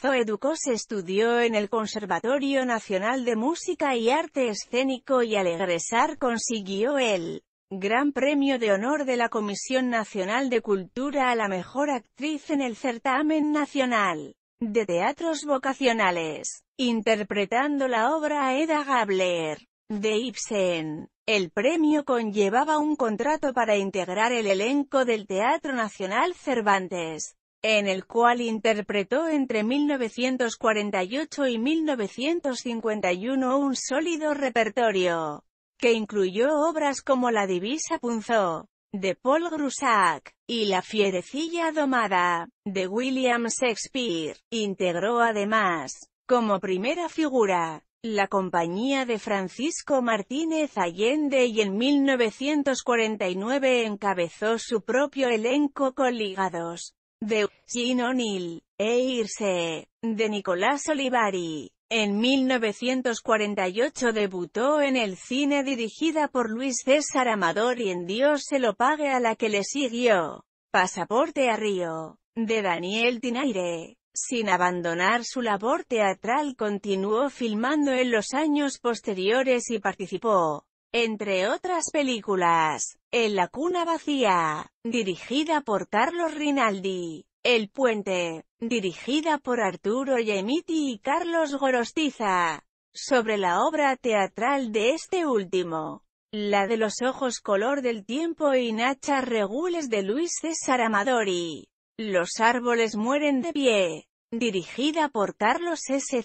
Zoe Ducos estudió en el Conservatorio Nacional de Música y Arte Escénico y al egresar consiguió el Gran Premio de Honor de la Comisión Nacional de Cultura a la Mejor Actriz en el Certamen Nacional de Teatros Vocacionales, interpretando la obra Eda Gabler de Ibsen. El premio conllevaba un contrato para integrar el elenco del Teatro Nacional Cervantes, en el cual interpretó entre 1948 y 1951 un sólido repertorio, que incluyó obras como La divisa punzó, de Paul Grusak, y La fierecilla domada, de William Shakespeare. Integró además, como primera figura, la compañía de Francisco Martínez Allende y en 1949 encabezó su propio elenco con Ligados, de Gin O'Neill, e irse, de Nicolás Olivari. En 1948 debutó en el cine dirigida por Luis César Amador y en Dios se lo pague a la que le siguió. Pasaporte a Río, de Daniel Tinaire. Sin abandonar su labor teatral continuó filmando en los años posteriores y participó, entre otras películas, En la cuna vacía, dirigida por Carlos Rinaldi, El puente, dirigida por Arturo Yemiti y Carlos Gorostiza, sobre la obra teatral de este último. La de los ojos color del tiempo y Nacha Regules de Luis César Amadori. Los árboles mueren de pie. Dirigida por Carlos S.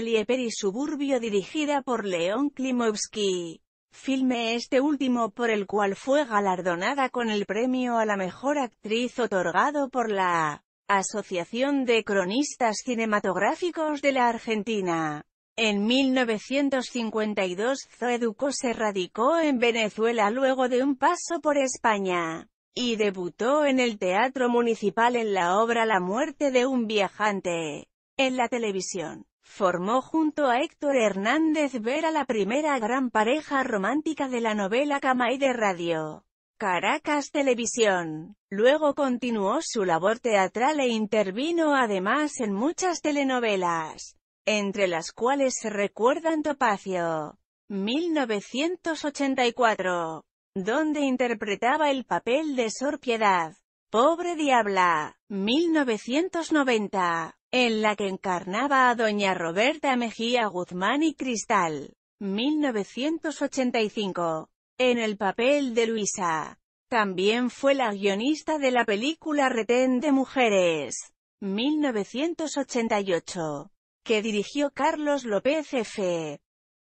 Lieper y Suburbio dirigida por León Klimovsky filme este último por el cual fue galardonada con el premio a la mejor actriz otorgado por la Asociación de Cronistas Cinematográficos de la Argentina. En 1952 Zoeduco se radicó en Venezuela luego de un paso por España, y debutó en el Teatro Municipal en la obra La muerte de un viajante, en la televisión. Formó junto a Héctor Hernández Vera la primera gran pareja romántica de la novela Camay de Radio. Caracas Televisión. Luego continuó su labor teatral e intervino además en muchas telenovelas, entre las cuales se recuerdan Topacio, 1984, donde interpretaba el papel de Sor Piedad, Pobre Diabla, 1990, en la que encarnaba a doña Roberta Mejía Guzmán y Cristal. 1985. En el papel de Luisa. También fue la guionista de la película Retén de Mujeres. 1988. Que dirigió Carlos López F.